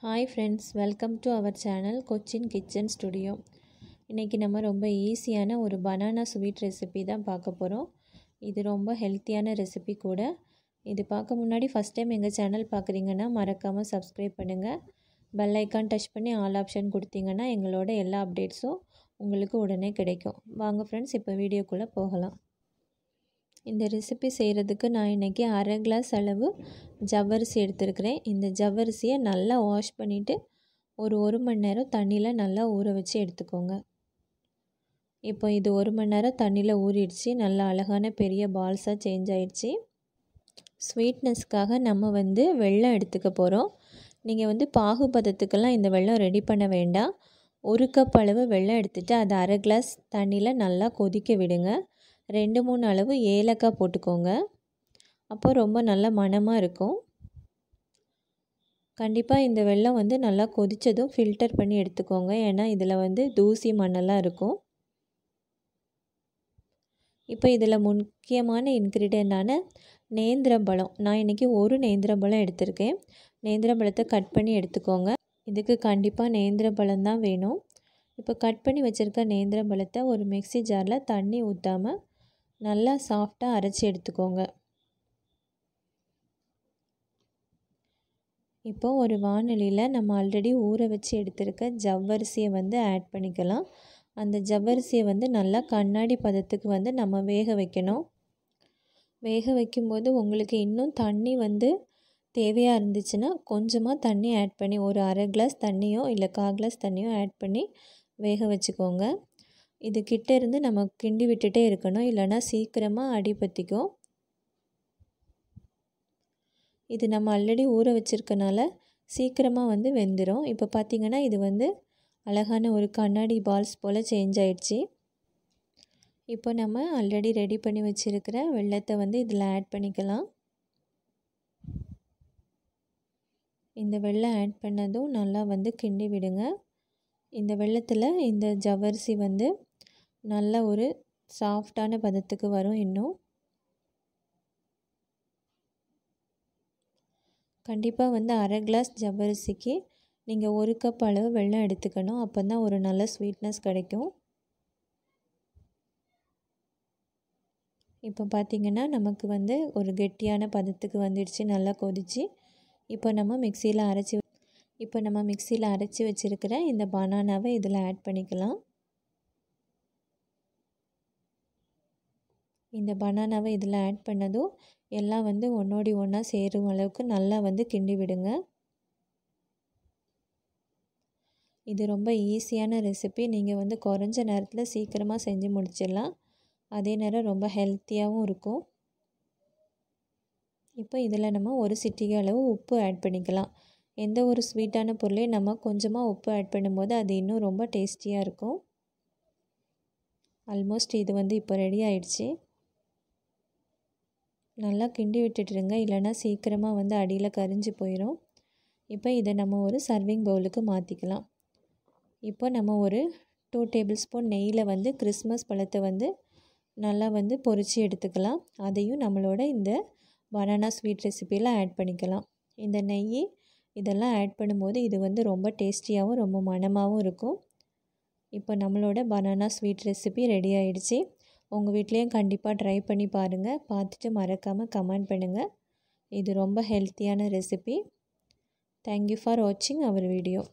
hi friends welcome to our channel Cochin kitchen studio இன்றைக்கி நம்ம ரொம்ப ஈஸியான ஒரு பனானா ஸ்வீட் ரெசிபி தான் பார்க்க போகிறோம் இது ரொம்ப ஹெல்த்தியான ரெசிபி கூட இது பார்க்க முன்னாடி ஃபஸ்ட் டைம் எங்கள் சேனல் பார்க்குறீங்கன்னா மறக்காமல் சப்ஸ்கிரைப் பண்ணுங்கள் பெல் ஐக்கான் டச் பண்ணி ஆல் ஆப்ஷன் கொடுத்தீங்கன்னா எங்களோட எல்லா அப்டேட்ஸும் உங்களுக்கு உடனே கிடைக்கும் வாங்க ஃப்ரெண்ட்ஸ் இப்போ வீடியோக்குள்ளே போகலாம் இந்த ரெசிபி செய்கிறதுக்கு நான் இன்றைக்கி அரை கிளாஸ் அளவு ஜவ்வரிசி எடுத்துருக்கிறேன் இந்த ஜவ்வரிசியை நல்லா வாஷ் பண்ணிவிட்டு ஒரு ஒரு மணி நேரம் தண்ணியில் நல்லா ஊற வச்சு எடுத்துக்கோங்க இப்போ இது ஒரு மணி நேரம் தண்ணியில் ஊறிடுச்சு நல்லா அழகான பெரிய பால்ஸாக சேஞ்ச் ஆயிடுச்சு ஸ்வீட்னஸ்க்காக நம்ம வந்து வெள்ளம் எடுத்துக்க போகிறோம் நீங்கள் வந்து பாகுபதத்துக்கெல்லாம் இந்த வெள்ளம் ரெடி பண்ண வேண்டாம் ஒரு கப் அளவு வெள்ளம் எடுத்துகிட்டு அதை அரை கிளாஸ் தண்ணியில் நல்லா கொதிக்க விடுங்க ரெண்டு மூணு அளவு ஏலக்காய் போட்டுக்கோங்க அப்போ ரொம்ப நல்ல மணமாக இருக்கும் கண்டிப்பாக இந்த வெள்ளம் வந்து நல்லா கொதித்ததும் ஃபில்டர் பண்ணி எடுத்துக்கோங்க ஏன்னா இதில் வந்து தூசி மண்ணெல்லாம் இருக்கும் இப்போ இதில் முக்கியமான இன்க்ரீடியண்டான நேந்திரம்பழம் நான் இன்றைக்கி ஒரு நேந்திரம்பழம் எடுத்திருக்கேன் நேந்திரம்பழத்தை கட் பண்ணி எடுத்துக்கோங்க இதுக்கு கண்டிப்பாக நேந்திரம்பழம் தான் வேணும் இப்போ கட் பண்ணி வச்சுருக்க நேந்திரம்பழத்தை ஒரு மிக்சி ஜாரில் தண்ணி ஊற்றாமல் நல்லா சாஃப்டாக அரைச்சி எடுத்துக்கோங்க இப்போது ஒரு வானொலியில் நம்ம ஆல்ரெடி ஊற வச்சு எடுத்திருக்க ஜவ்வரிசியை வந்து ஆட் பண்ணிக்கலாம் அந்த ஜவ்வரிசியை வந்து நல்லா கண்ணாடி பதத்துக்கு வந்து நம்ம வேக வைக்கணும் வேக வைக்கும்போது உங்களுக்கு இன்னும் தண்ணி வந்து தேவையாக இருந்துச்சுன்னா கொஞ்சமாக தண்ணி ஆட் பண்ணி ஒரு அரை கிளாஸ் தண்ணியோ இல்லை கால் கிளாஸ் தண்ணியோ ஆட் பண்ணி வேக வச்சுக்கோங்க இது கிட்டே இருந்து நம்ம கிண்டி விட்டுட்டே இருக்கணும் இல்லைனா சீக்கிரமாக அடிபத்திக்கும் இது நம்ம ஆல்ரெடி ஊற வச்சிருக்கனால சீக்கிரமாக வந்து வெந்துடும் இப்போ பார்த்திங்கன்னா இது வந்து அழகான ஒரு கண்ணாடி பால்ஸ் போல் சேஞ்ச் ஆயிடுச்சு இப்போ நம்ம ஆல்ரெடி ரெடி பண்ணி வச்சுருக்கிற வெள்ளத்தை வந்து இதில் ஆட் பண்ணிக்கலாம் இந்த வெள்ளம் ஆட் பண்ணதும் நல்லா வந்து கிண்டி விடுங்க இந்த வெள்ளத்தில் இந்த ஜவ்வரிசி வந்து நல்ல ஒரு சாஃப்டான பதத்துக்கு வரும் இன்னும் கண்டிப்பாக வந்து அரை கிளாஸ் ஜவ்வரிசிக்கு நீங்கள் ஒரு கப் அளவு வெள்ளம் எடுத்துக்கணும் அப்போ தான் ஒரு நல்ல ஸ்வீட்னஸ் கிடைக்கும் இப்போ பார்த்திங்கன்னா நமக்கு வந்து ஒரு கெட்டியான பதத்துக்கு வந்துடுச்சு நல்லா கொதிச்சு இப்போ நம்ம மிக்சியில் அரைச்சி இப்போ நம்ம மிக்சியில் அரைச்சி வச்சுருக்கிற இந்த பனானாவை இதில் ஆட் பண்ணிக்கலாம் இந்த பனானாவை இதில் ஆட் பண்ணதும் எல்லாம் வந்து ஒன்றோடி ஒன்றா சேரும் அளவுக்கு நல்லா வந்து கிண்டி விடுங்க இது ரொம்ப ஈஸியான ரெசிபி நீங்கள் வந்து குறைஞ்ச நேரத்தில் சீக்கிரமாக செஞ்சு முடிச்சிடலாம் அதே நேரம் ரொம்ப ஹெல்த்தியாகவும் இருக்கும் இப்போ இதில் நம்ம ஒரு சிட்டிகை அளவு உப்பு ஆட் பண்ணிக்கலாம் எந்த ஒரு ஸ்வீட்டான பொருளையும் நம்ம கொஞ்சமாக உப்பு ஆட் பண்ணும்போது அது இன்னும் ரொம்ப டேஸ்டியாக இருக்கும் ஆல்மோஸ்ட் இது வந்து இப்போ ரெடி ஆயிடுச்சு நல்லா கிண்டி விட்டுட்டுருங்க இல்லைனா சீக்கிரமாக வந்து அடியில் கரிஞ்சு போயிடும் இப்போ இதை நம்ம ஒரு சர்விங் பவுலுக்கு மாற்றிக்கலாம் இப்போ நம்ம ஒரு டூ டேபிள் ஸ்பூன் நெய்யில் வந்து கிறிஸ்மஸ் பழத்தை வந்து நல்லா வந்து பொறிச்சு எடுத்துக்கலாம் அதையும் நம்மளோட இந்த பனானா ஸ்வீட் ரெசிப்பியில் ஆட் பண்ணிக்கலாம் இந்த நெய் இதெல்லாம் ஆட் பண்ணும்போது இது வந்து ரொம்ப டேஸ்டியாகவும் ரொம்ப மனமாகவும் இருக்கும் இப்போ நம்மளோட பனானா ஸ்வீட் ரெசிபி ரெடி ஆகிடுச்சி உங்கள் வீட்லேயும் கண்டிப்பாக ட்ரை பண்ணி பாருங்கள் பார்த்துட்டு மறக்காமல் கமெண்ட் பண்ணுங்கள் இது ரொம்ப ஹெல்த்தியான ரெசிபி தேங்க்யூ ஃபார் வாட்சிங் அவர் வீடியோ